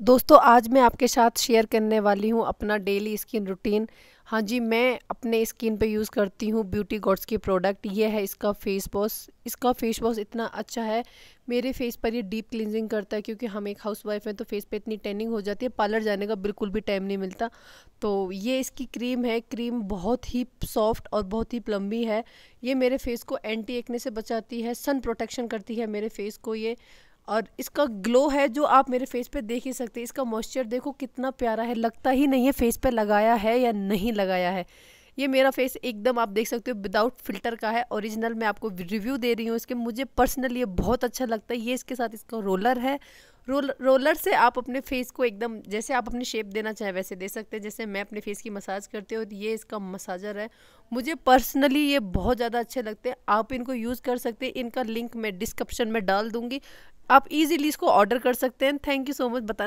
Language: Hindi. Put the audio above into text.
दोस्तों आज मैं आपके साथ शेयर करने वाली हूँ अपना डेली स्किन रूटीन हाँ जी मैं अपने स्किन पे यूज़ करती हूँ ब्यूटी गॉड्स की प्रोडक्ट ये है इसका फेस वॉश इसका फेस वॉश इतना अच्छा है मेरे फेस पर ये डीप क्लिनजिंग करता है क्योंकि हम एक हाउस वाइफ हैं तो फेस पे इतनी टैनिंग हो जाती है पार्लर जाने का बिल्कुल भी टाइम नहीं मिलता तो ये इसकी क्रीम है क्रीम बहुत ही सॉफ्ट और बहुत ही प्लम्बी है ये मेरे फेस को एंटी एक्ने से बचाती है सन प्रोटेक्शन करती है मेरे फेस को ये और इसका ग्लो है जो आप मेरे फेस पे देख ही सकते हैं इसका मॉइस्चर देखो कितना प्यारा है लगता ही नहीं है फेस पे लगाया है या नहीं लगाया है ये मेरा फेस एकदम आप देख सकते हो विदाउट फिल्टर का है ओरिजिनल मैं आपको रिव्यू दे रही हूँ इसके मुझे पर्सनली ये बहुत अच्छा लगता है ये इसके साथ इसका रोलर है रोल रोलर से आप अपने फेस को एकदम जैसे आप अपनी शेप देना चाहें वैसे दे सकते हैं जैसे मैं अपने फेस की मसाज करते हो तो ये इसका मसाजर है मुझे पर्सनली ये बहुत ज़्यादा अच्छे लगते हैं आप इनको यूज़ कर सकते हैं इनका लिंक मैं डिस्क्रिप्शन में डाल दूँगी आप इजीली इसको ऑर्डर कर सकते हैं थैंक यू सो मच बता